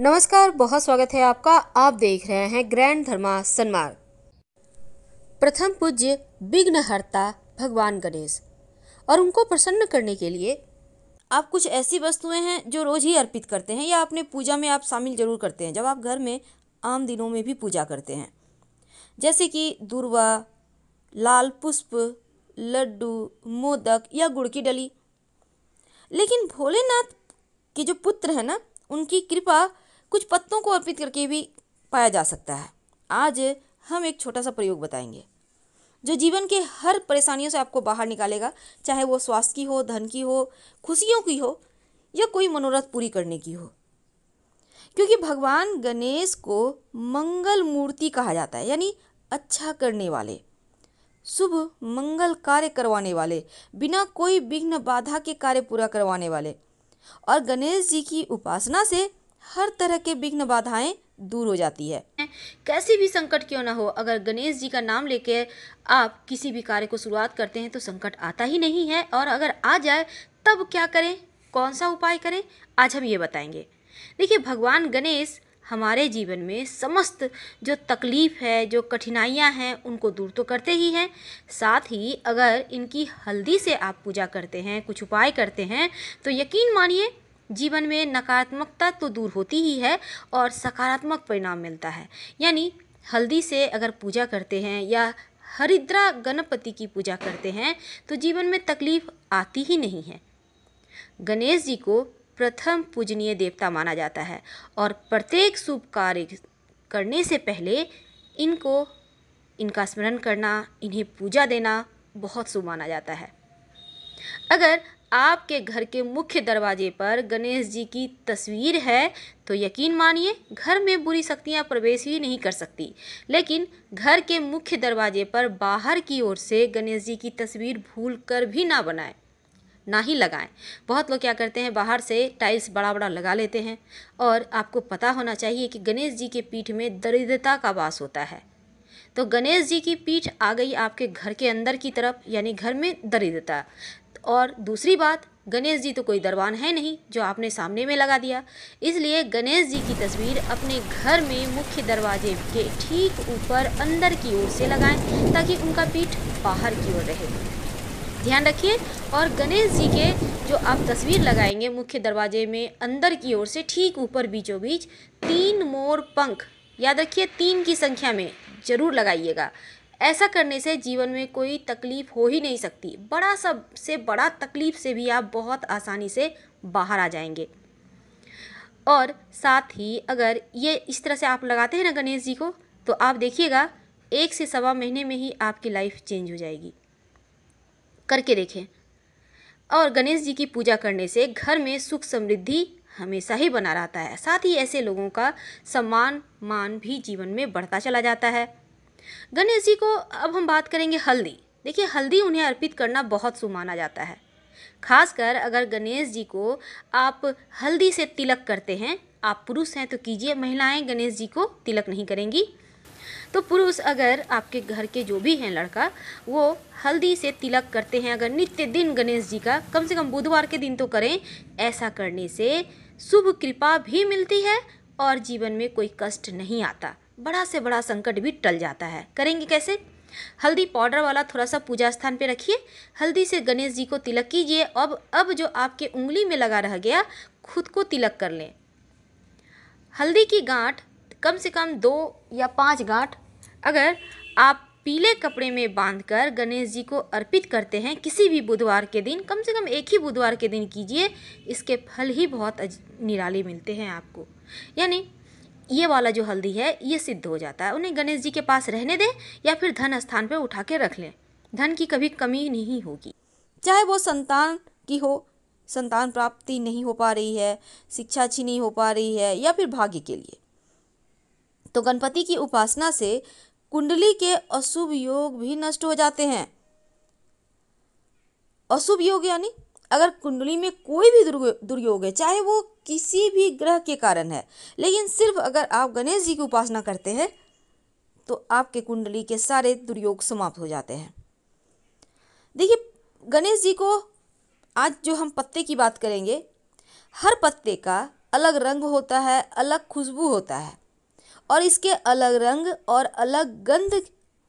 नमस्कार बहुत स्वागत है आपका आप देख रहे हैं ग्रैंड धर्मा सन्मार्ग प्रथम पूज्य विघ्नहर्ता भगवान गणेश और उनको प्रसन्न करने के लिए आप कुछ ऐसी वस्तुएं हैं जो रोज़ ही अर्पित करते हैं या अपने पूजा में आप शामिल जरूर करते हैं जब आप घर में आम दिनों में भी पूजा करते हैं जैसे कि दुर्वा लाल पुष्प लड्डू मोदक या गुड़ की डली लेकिन भोलेनाथ के जो पुत्र है ना उनकी कृपा कुछ पत्तों को अर्पित करके भी पाया जा सकता है आज हम एक छोटा सा प्रयोग बताएंगे जो जीवन के हर परेशानियों से आपको बाहर निकालेगा चाहे वो स्वास्थ्य की हो धन की हो खुशियों की हो या कोई मनोरथ पूरी करने की हो क्योंकि भगवान गणेश को मंगल मूर्ति कहा जाता है यानी अच्छा करने वाले शुभ मंगल कार्य करवाने वाले बिना कोई विघ्न बाधा के कार्य पूरा करवाने वाले और गणेश जी की उपासना से हर तरह के विघ्न बाधाएं दूर हो जाती है कैसी भी संकट क्यों ना हो अगर गणेश जी का नाम लेके आप किसी भी कार्य को शुरुआत करते हैं तो संकट आता ही नहीं है और अगर आ जाए तब क्या करें कौन सा उपाय करें आज हम ये बताएंगे देखिए भगवान गणेश हमारे जीवन में समस्त जो तकलीफ़ है जो कठिनाइयाँ हैं उनको दूर तो करते ही हैं साथ ही अगर इनकी हल्दी से आप पूजा करते हैं कुछ उपाय करते हैं तो यकीन मानिए जीवन में नकारात्मकता तो दूर होती ही है और सकारात्मक परिणाम मिलता है यानी हल्दी से अगर पूजा करते हैं या हरिद्रा गणपति की पूजा करते हैं तो जीवन में तकलीफ आती ही नहीं है गणेश जी को प्रथम पूजनीय देवता माना जाता है और प्रत्येक शुभ कार्य करने से पहले इनको इनका स्मरण करना इन्हें पूजा देना बहुत शुभ माना जाता है अगर आपके घर के मुख्य दरवाजे पर गणेश जी की तस्वीर है तो यकीन मानिए घर में बुरी शक्तियां प्रवेश ही नहीं कर सकती लेकिन घर के मुख्य दरवाजे पर बाहर की ओर से गणेश जी की तस्वीर भूल कर भी ना बनाएं ना ही लगाएं बहुत लोग क्या करते हैं बाहर से टाइल्स बड़ा बड़ा लगा लेते हैं और आपको पता होना चाहिए कि गणेश जी के पीठ में दरिद्रता का वास होता है तो गणेश जी की पीठ आ गई आपके घर के अंदर की तरफ यानी घर में दरिद्रता और दूसरी बात गणेश जी तो कोई दरबान है नहीं जो आपने सामने में लगा दिया इसलिए गणेश जी की तस्वीर अपने घर में मुख्य दरवाजे के ठीक ऊपर अंदर की ओर से लगाएं ताकि उनका पीठ बाहर की ओर रहे ध्यान रखिए और गणेश जी के जो आप तस्वीर लगाएंगे मुख्य दरवाजे में अंदर की ओर से ठीक ऊपर बीचों बीच तीन मोर पंख याद रखिए तीन की संख्या में ज़रूर लगाइएगा ऐसा करने से जीवन में कोई तकलीफ हो ही नहीं सकती बड़ा सब से बड़ा तकलीफ से भी आप बहुत आसानी से बाहर आ जाएंगे और साथ ही अगर ये इस तरह से आप लगाते हैं ना गणेश जी को तो आप देखिएगा एक से सवा महीने में ही आपकी लाइफ चेंज हो जाएगी करके देखें और गणेश जी की पूजा करने से घर में सुख समृद्धि हमेशा ही बना रहता है साथ ही ऐसे लोगों का सम्मान मान भी जीवन में बढ़ता चला जाता है गणेश जी को अब हम बात करेंगे हल्दी देखिए हल्दी उन्हें अर्पित करना बहुत शुभ माना जाता है खासकर अगर गणेश जी को आप हल्दी से तिलक करते हैं आप पुरुष हैं तो कीजिए महिलाएं गणेश जी को तिलक नहीं करेंगी तो पुरुष अगर आपके घर के जो भी हैं लड़का वो हल्दी से तिलक करते हैं अगर नित्य दिन गणेश जी का कम से कम बुधवार के दिन तो करें ऐसा करने से शुभ कृपा भी मिलती है और जीवन में कोई कष्ट नहीं आता बड़ा से बड़ा संकट भी टल जाता है करेंगे कैसे हल्दी पाउडर वाला थोड़ा सा पूजा स्थान पे रखिए हल्दी से गणेश जी को तिलक कीजिए अब अब जो आपके उंगली में लगा रह गया खुद को तिलक कर लें हल्दी की गांठ कम से कम दो या पाँच गांठ अगर आप पीले कपड़े में बांधकर गणेश जी को अर्पित करते हैं किसी भी बुधवार के दिन कम से कम एक ही बुधवार के दिन कीजिए इसके फल ही बहुत निराले मिलते हैं आपको यानी ये वाला जो हल्दी है ये सिद्ध हो जाता है उन्हें गणेश जी के पास रहने दें या फिर धन स्थान पर उठा के रख लें धन की कभी कमी नहीं होगी चाहे वो संतान की हो संतान प्राप्ति नहीं हो पा रही है शिक्षा अच्छी नहीं हो पा रही है या फिर भाग्य के लिए तो गणपति की उपासना से कुंडली के अशुभ योग भी नष्ट हो जाते हैं अशुभ योग यानी अगर कुंडली में कोई भी दुर्योग है चाहे वो किसी भी ग्रह के कारण है लेकिन सिर्फ अगर आप गणेश जी की उपासना करते हैं तो आपके कुंडली के सारे दुर्योग समाप्त हो जाते हैं देखिए गणेश जी को आज जो हम पत्ते की बात करेंगे हर पत्ते का अलग रंग होता है अलग खुशबू होता है और इसके अलग रंग और अलग गंध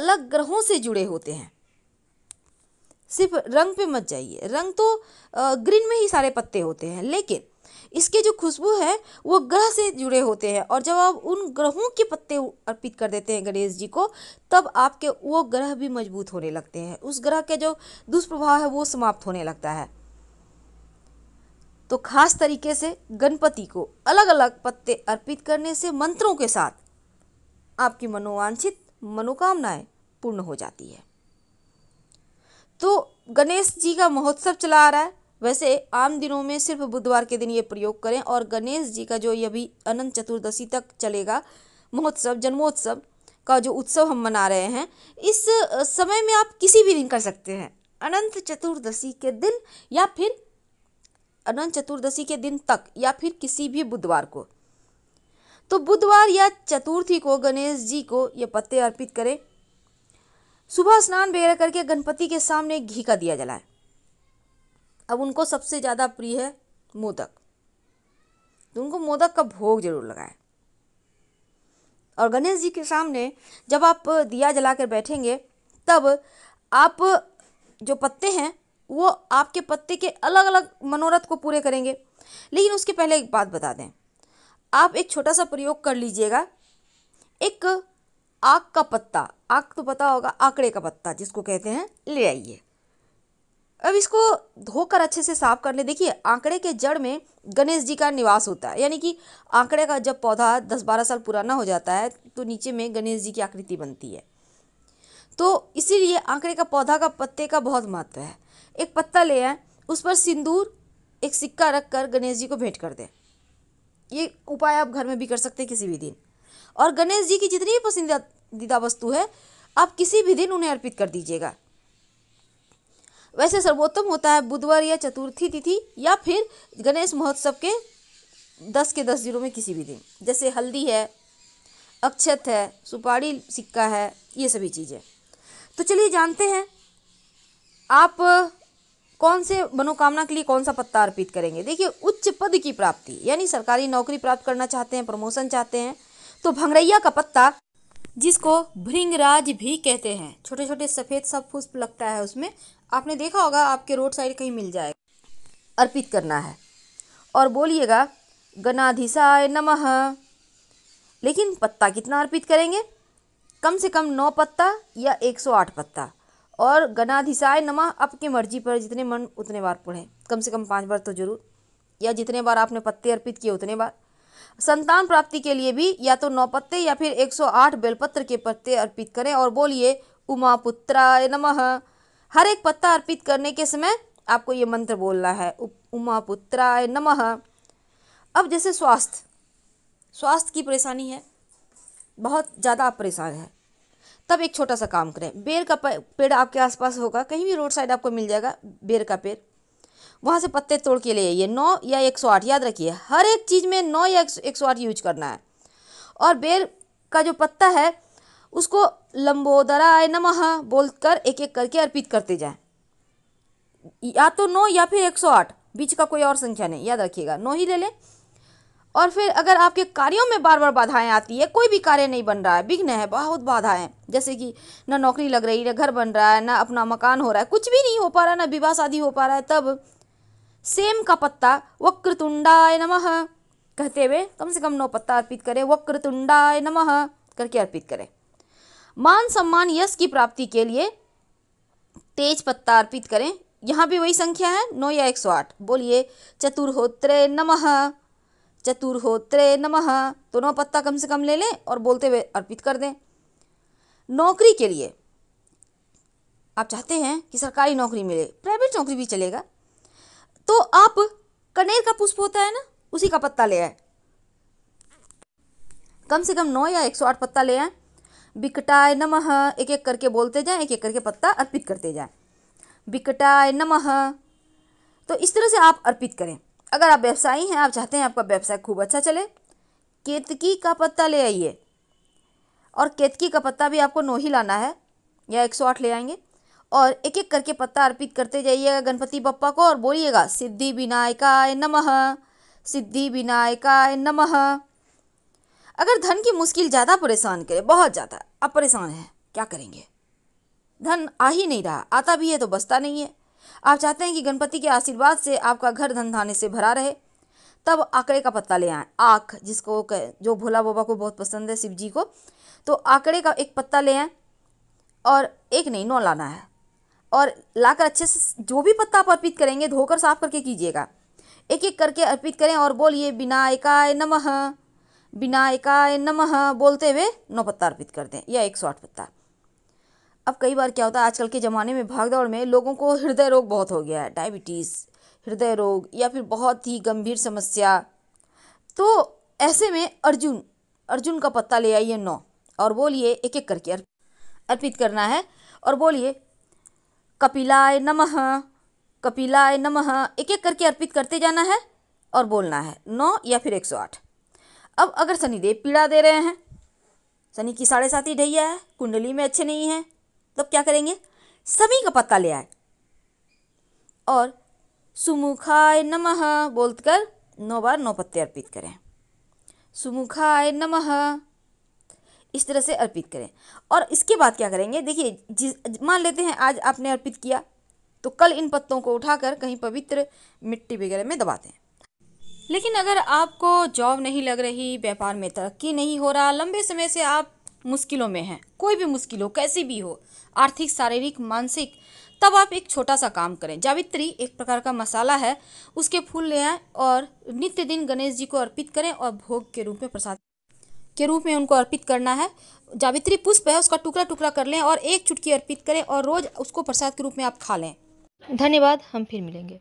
अलग ग्रहों से जुड़े होते हैं सिर्फ रंग पे मत जाइए रंग तो ग्रीन में ही सारे पत्ते होते हैं लेकिन इसके जो खुशबू है वो ग्रह से जुड़े होते हैं और जब आप उन ग्रहों के पत्ते अर्पित कर देते हैं गणेश जी को तब आपके वो ग्रह भी मजबूत होने लगते हैं उस ग्रह के जो दुष्प्रभाव है वो समाप्त होने लगता है तो खास तरीके से गणपति को अलग अलग पत्ते अर्पित करने से मंत्रों के साथ आपकी मनोवांछित मनोकामनाएं पूर्ण हो जाती है तो गणेश जी का महोत्सव चला आ रहा है वैसे आम दिनों में सिर्फ बुधवार के दिन ये प्रयोग करें और गणेश जी का जो ये भी अनंत चतुर्दशी तक चलेगा महोत्सव जन्मोत्सव का जो उत्सव हम मना रहे हैं इस समय में आप किसी भी दिन कर सकते हैं अनंत चतुर्दशी के दिन या फिर अनंत चतुर्दशी के दिन तक या फिर किसी भी बुधवार को तो बुधवार या चतुर्थी को गणेश जी को ये पत्ते अर्पित करें सुबह स्नान वगैरह करके गणपति के सामने घी का दिया जलाएं अब उनको सबसे ज़्यादा प्रिय है मोदक तो उनको मोदक का भोग जरूर लगाए और गणेश जी के सामने जब आप दिया जला कर बैठेंगे तब आप जो पत्ते हैं वो आपके पत्ते के अलग अलग मनोरथ को पूरे करेंगे लेकिन उसके पहले एक बात बता दें आप एक छोटा सा प्रयोग कर लीजिएगा एक आग का पत्ता आग तो पता होगा आंकड़े का पत्ता जिसको कहते हैं ले आइए अब इसको धोकर अच्छे से साफ कर ले देखिए आंकड़े के जड़ में गणेश जी का निवास होता है यानी कि आंकड़े का जब पौधा दस बारह साल पुराना हो जाता है तो नीचे में गणेश जी की आकृति बनती है तो इसीलिए आंकड़े का पौधा का पत्ते का बहुत महत्व है एक पत्ता ले आए उस पर सिंदूर एक सिक्का रख कर गणेश जी को भेंट कर दें ये उपाय आप घर में भी कर सकते हैं किसी भी दिन और गणेश जी की जितनी पसंदीदा वस्तु है आप किसी भी दिन उन्हें अर्पित कर दीजिएगा वैसे सर्वोत्तम होता है बुधवार या चतुर्थी तिथि या फिर गणेश महोत्सव के दस के दस दिनों में किसी भी दिन जैसे हल्दी है अक्षत है सुपारी सिक्का है ये सभी चीज़ें तो चलिए जानते हैं आप कौन से मनोकामना के लिए कौन सा पत्ता अर्पित करेंगे देखिए उच्च पद की प्राप्ति यानी सरकारी नौकरी प्राप्त करना चाहते हैं प्रमोशन चाहते हैं तो भंगरैया का पत्ता जिसको भृंगराज भी कहते हैं छोटे छोटे सफ़ेद सब पुष्प लगता है उसमें आपने देखा होगा आपके रोड साइड कहीं मिल जाएगा अर्पित करना है और बोलिएगा गणाधिसाय नमः लेकिन पत्ता कितना अर्पित करेंगे कम से कम नौ पत्ता या एक सौ आठ पत्ता और गणाधिसाय नमः आपके मर्जी पर जितने मन उतने बार पढ़ें कम से कम पाँच बार तो जरूर या जितने बार आपने पत्ते अर्पित किए उतने बार संतान प्राप्ति के लिए भी या तो नौ पत्ते या फिर 108 बेलपत्र के पत्ते अर्पित करें और बोलिए उमा पुत्राय नमः हर एक पत्ता अर्पित करने के समय आपको ये मंत्र बोलना है उमा पुत्राय नमः अब जैसे स्वास्थ्य स्वास्थ्य की परेशानी है बहुत ज़्यादा आप परेशान हैं तब एक छोटा सा काम करें बेर का पेड़ आपके आसपास होगा कहीं भी रोड साइड आपको मिल जाएगा बेर का पेड़ वहाँ से पत्ते तोड़ के ले आइए नौ या एक सौ आठ याद रखिए हर एक चीज़ में नौ या एक सौ आठ यूज करना है और बेर का जो पत्ता है उसको लंबोदराय नमः बोलकर एक एक करके अर्पित करते जाएं या तो नौ या फिर एक सौ आठ बीच का कोई और संख्या नहीं याद रखिएगा नौ ही ले लें और फिर अगर आपके कार्यों में बार बार बाधाएं आती है कोई भी कार्य नहीं बन रहा है विघ्न है बहुत बाधाएं जैसे कि ना नौकरी लग रही है ना घर बन रहा है ना अपना मकान हो रहा है कुछ भी नहीं हो पा रहा है ना विवाह शादी हो पा रहा है तब सेम का पत्ता वक्रतुंडाय नमः कहते हुए कम से कम नौ पत्ता अर्पित करें वक्रतुंडाय नमः करके अर्पित करें मान सम्मान यश की प्राप्ति के लिए तेज पत्ता अर्पित करें यहाँ भी वही संख्या है नौ या एक सौ आठ बोलिए चतुर्होत्रे नमः चतुर्होत्रे नमः तो नौ पत्ता कम से कम ले लें और बोलते हुए अर्पित कर दें नौकरी के लिए आप चाहते हैं कि सरकारी नौकरी मिले प्राइवेट नौकरी भी चलेगा तो आप कनेर का पुष्प होता है ना उसी का पत्ता ले आए कम से कम नौ या एक सौ आठ पत्ता ले आए बिकटाय नमः एक एक करके बोलते जाएं एक एक करके पत्ता अर्पित करते जाएं बिकटाय नमः तो इस तरह से आप अर्पित करें अगर आप व्यवसायी हैं आप चाहते हैं आपका व्यवसाय खूब अच्छा चले केतकी का पत्ता ले आइए और केतकी का पत्ता भी आपको नो ही लाना है या एक सौ आठ ले आएंगे और एक एक करके पत्ता अर्पित करते जाइएगा गणपति बप्पा को और बोलिएगा सिद्धि विनायकाय नमः सिद्धि विनायकाय नमः अगर धन की मुश्किल ज़्यादा परेशान करे बहुत ज़्यादा अब परेशान है क्या करेंगे धन आ ही नहीं रहा आता भी है तो बसता नहीं है आप चाहते हैं कि गणपति के आशीर्वाद से आपका घर धन धाने से भरा रहे तब आंकड़े का पत्ता ले आए आँख जिसको जो भोला बाबा को बहुत पसंद है शिव जी को तो आंकड़े का एक पत्ता ले आए और एक नहीं नौ लाना है और लाकर अच्छे से जो भी पत्ता आप अर्पित करेंगे धोकर साफ करके कीजिएगा एक एक करके अर्पित करें और बोलिए बिना एकाए नमः विनायकाय नमः बोलते हुए नौ पत्ता अर्पित करते हैं या एक सौ आठ पत्ता अब कई बार क्या होता है आजकल के ज़माने में भागदौड़ में लोगों को हृदय रोग बहुत हो गया है डायबिटीज़ हृदय रोग या फिर बहुत ही गंभीर समस्या तो ऐसे में अर्जुन अर्जुन का पत्ता ले आइए नौ और बोलिए एक एक करके अर्पित करना है और बोलिए कपिलाय नमः कपिलाय नमः एक एक करके अर्पित करते जाना है और बोलना है नौ या फिर एक सौ आठ अब अगर शनिदेव पीड़ा दे रहे हैं शनि की साढ़े ही ढैया है कुंडली में अच्छे नहीं हैं तब क्या करेंगे सभी का पत्ता ले आए और सुमुखाय नमः बोलकर कर नौ बार नौ पत्ते अर्पित करें सुमुखाय नमः इस तरह से अर्पित करें और इसके बाद क्या करेंगे देखिए जिस मान लेते हैं आज आपने अर्पित किया तो कल इन पत्तों को उठाकर कहीं पवित्र मिट्टी वगैरह में दबाते हैं लेकिन अगर आपको जॉब नहीं लग रही व्यापार में तरक्की नहीं हो रहा लंबे समय से आप मुश्किलों में हैं कोई भी मुश्किल हो कैसी भी हो आर्थिक शारीरिक मानसिक तब आप एक छोटा सा काम करें जावित्री एक प्रकार का मसाला है उसके फूल ले आएँ और नित्य दिन गणेश जी को अर्पित करें और भोग के रूप में प्रसाद के रूप में उनको अर्पित करना है जावित्री पुष्प है उसका टुकड़ा टुकड़ा कर लें और एक चुटकी अर्पित करें और रोज़ उसको प्रसाद के रूप में आप खा लें धन्यवाद हम फिर मिलेंगे